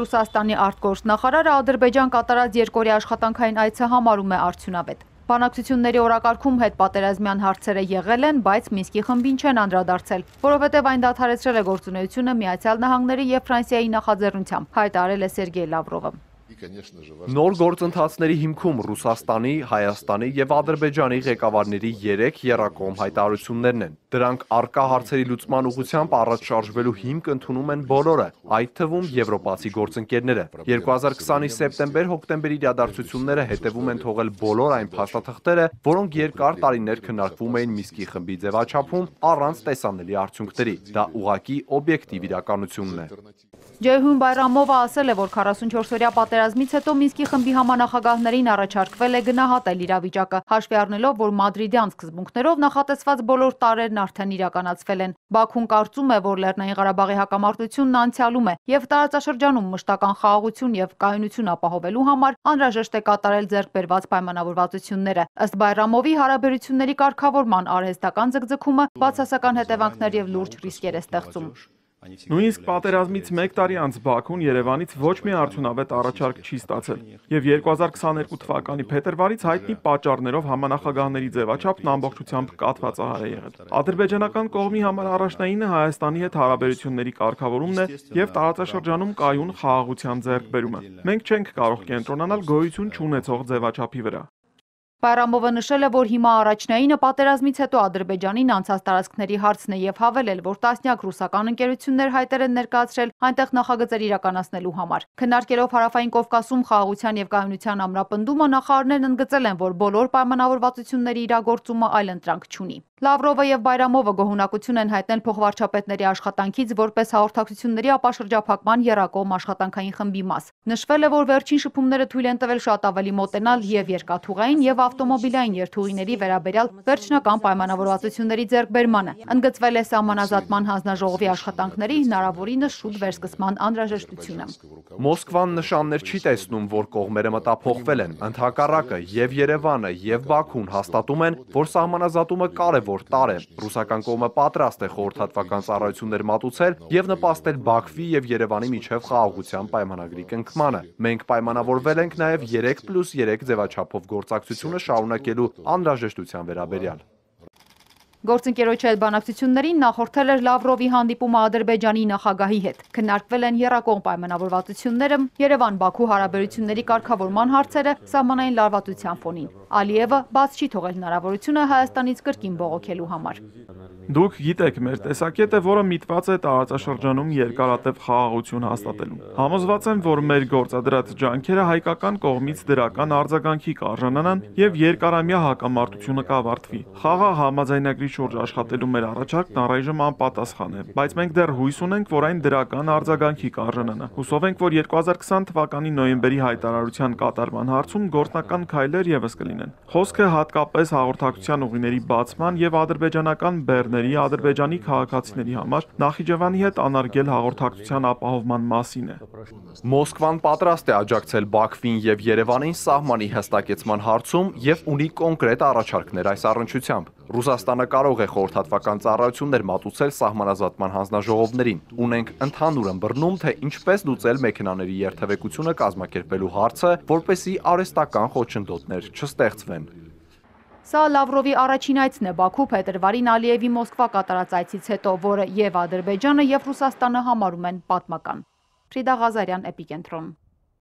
Ռուսաստանի արտգործնախարարը Ադրբեջան կատարած երկօրյա աշխատանքային այցը համարում է արդյունավետ։ Բանակցությունների օրակարգում հետ պատերազմյան հարցերը եղել են, բայց Մինսկի խմբին չեն անդրադարձել, որովհետև այն դադարեցրել է գործունեությունը Միացյալ Նահանգների եւ Ֆրանսիայի նախաձեռնությամբ, հայտարարել է Սերգեյ Լավրովը։ Նոր գործընթացների հիմքում Ռուսաստանի, Հայաստանի եւ Ադրբեջանի ղեկավարների 3 երակոմ հայտարարություններն են։ Դրանք արկա հարցերի լուծման ուղղությամբ առաջ շարժվելու հիմք ընդունում են բոլորը, այդ թվում եվրոպացի գործընկերները։ 2020-ի սեպտեմբեր-հոկտեմբերի իրադարձությունները հետևում են թողել բոլոր այն փաստաթղթերը, որոնք երկար տարիներ քննարկվում էին Միսկի խմբի ձևաչափում առանց տեսանելի արդյունքների։ Դա ուղակի օբյեկտիվ իրականությունն է։ Ջեհուն Բայրամովը ասել է, որ 44-օրյա պատերազմից հետո Մինսկի խմբի համանախագահներին առաջարկվել է գնահատել իրավիճակը, հաշվի առնելով, որ Մադրիդյան սկզբունքներով նախատեսված բոլոր տարերն որն արդեն իրականացվել են։ Բաքուն կարծում է, որ Լեռնային Ղարաբաղի հակամարտությունն անցյալում է եւ տարածաշրջանում մշտական խաղաղություն եւ կայունություն ապահովելու համար անհրաժեշտ է կատարել ձեռք բերված պայմանավորվածությունները։ Ըստ Բայրամովի հարաբերությունների կարգավորման արհեստական ձգձգումը բացասական հետևանքներ եւ լուրջ ռիսկեր է ստեղծում։ Նույնիսկ պատերազմից 1 տարի անց Բաքուն Երևանից ոչ մի արդյունավետ առաջարկ չի ստացել, եւ 2022 թվականի փետրվարից հայտնի պատճառներով համանախագահների ձևաչափն ամբողջությամբ կաթվածահար է եղել։ Ադրբեջանական կողմի համար առաջնայինը Հայաստանի հետ հարաբերությունների կարգավորումն է եւ տարածաշրջանում կայուն խաղաղության ձեռքբերումը։ Մենք չենք կարող կենտրոնանալ գոյություն չունեցող ձևաչափի վրա։ Բայրամովը նշել է, որ հիմա առաջնայինը պատերազմից հետո Ադրբեջանին անցած տարածքների հարցն է և հավելել, որ տասնյակ ռուսական ընկերություններ հայտեր են ներկայացրել այնտեղ նախագծեր իրականացնելու համար։ Քննարկելով Հարավային Կովկասում խաղաղության և կայունության ամրապնդումը նախարարներն ընդգծել են, որ բոլոր պայմանավորվածությունների իրագործումը այլընտրանք չունի։ Լավրովը և Բայրամովը գոհունակություն են հայտնել փոխվարչապետների աշխատանքից որպես հաղորդակցությունների ապաշրջափակման եռակողմ աշխատանքային խմբի մաս։ Նշվել է, որ վերջին շփումները թույլ են տվել շատ ավելի մոտենալ և երկաթուղային, և ավտոմոբիլային երթուղիների վերաբերյալ վերջնական պայմանավորվածությունների ձեռքբերմանը։ Ընդգծվել է սահմանազատման հանձնաժողովի աշխատանքների հնարավորինս շուտ վերսկսման անհրաժեշտությունը։ Մոսկվան նշաններ չի տեսնում, որ կողմերը մտափոխվել են։ Ընդհակառակը եւ Երևանը եւ Բաքուն հաստատում են, որ սահմանազատումը կարևոր տար է։ Ռուսական կողմը պատրաստ է խորհրդատվական ծառայություններ մատուցել եւ նպաստել Բաքվի եւ Երևանի միջև խաղաղության պայմանագրի կնքմանը։ Մենք պայմանավորվել ենք նաեւ 3+3 ձևաչափով գործակցությունը շարունակելու անհրաժեշտության վերաբերյալ։ Գործընկերոջ հետ բանակցություններին նախորդել էր Լավրովի հանդիպումը Ադրբեջանի նախագահի հետ։ Քննարկվել են երկկողմ պայմանավորվածությունները, Երևան-Բաքու հարաբերությունների կարգավորման հարցերը սահմանային լարվածության ֆոնին։ Ալիևը բաց չի թողել հնարավորությունը Հայաստանից կրկին բողոքելու համար։ Դուք գիտեք մեր տեսակետը, որը միտված է տարածաշրջանում երկարատև խաղաղություն հաստատելու։ Համոզված եմ, որ մեր գործադրած ջանքերը հայկական կողմից դրական արձագանքի կարժանանան եւ երկարամյա հակամարտությունը կավարտվի։ Խաղը համաձայնագրի խնդրի շուրջ աշխատելու մեր առաջարկն առայժմ անպատասխան է, բայց մենք դեռ հույս ունենք, որ այն դրական արձագանքի կանրնանա։ Հուսով ենք, որ 2020 թվականի նոյեմբերի հայտարարության կատարման հարցում գործնական քայլեր եւս կլինեն։ Խոսքը հատկապես հաղորդակցության ուղիների բացման եւ ադրբեջանական բեռների ադրբեջանի քաղաքացիների համար Նախիջևանի հետ անարգել հաղորդակցության ապահովման մասին է։ Մոսկվան պատրաստ է աջակցել Բաքվին եւ Երևանին սահմանի հստակեցման հարցում եւ ունի կոնկրետ առաջարկներ այս առնչությամբ։ Ռուսաստանը կարող է խորհրդատվական ծառայություններ մատուցել սահմանազատման հանձնաժողովներին։ Ունենք ընդհանուր ըմբռնում, թե ինչպես լուծել մեքենաների երթևեկությունը կազմակերպելու հարցը, որպեսզի արեստական խոչընդոտներ չստեղծվեն։ Սա Լավրովի առաջին այցն է Բաքու փետրվարին Ալիևի Մոսկվա կատարած այցից հետո, որը եւ Ադրբեջանը եւ Ռուսաստանը համարում են պատմական։ Ֆրիդա Ղազարյան, Էպիկենտրոն։